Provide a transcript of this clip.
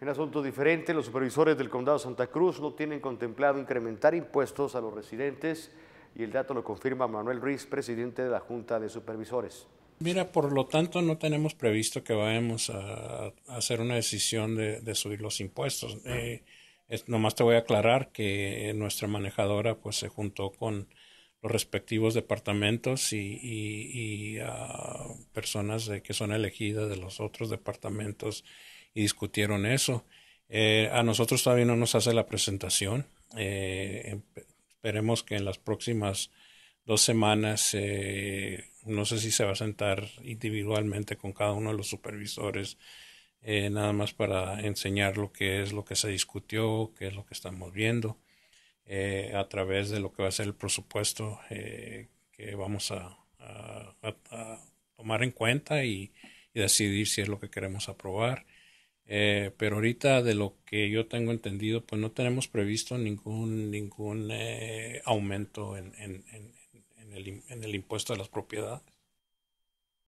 En asunto diferente, los supervisores del Condado Santa Cruz no tienen contemplado incrementar impuestos a los residentes y el dato lo confirma Manuel Ruiz, presidente de la Junta de Supervisores. Mira, por lo tanto no tenemos previsto que vayamos a, hacer una decisión de, subir los impuestos. Eh, nomás te voy a aclarar que nuestra manejadora pues se juntó con los respectivos departamentos y, ah, personas que son elegidas de los otros departamentos y discutieron eso. Eh, a nosotros todavía no nos hace la presentación. Eh, esperemos que en las próximas dos semanas, eh, no sé si se va a sentar individualmente con cada uno de los supervisores, nada más para enseñar lo que es lo que se discutió, qué es lo que estamos viendo, a través de lo que va a ser el presupuesto que vamos a, tomar en cuenta y decidir si es lo que queremos aprobar. Eh, pero ahorita de lo que yo tengo entendido, pues no tenemos previsto ningún, ningún eh, aumento en, el, en el impuesto de las propiedades.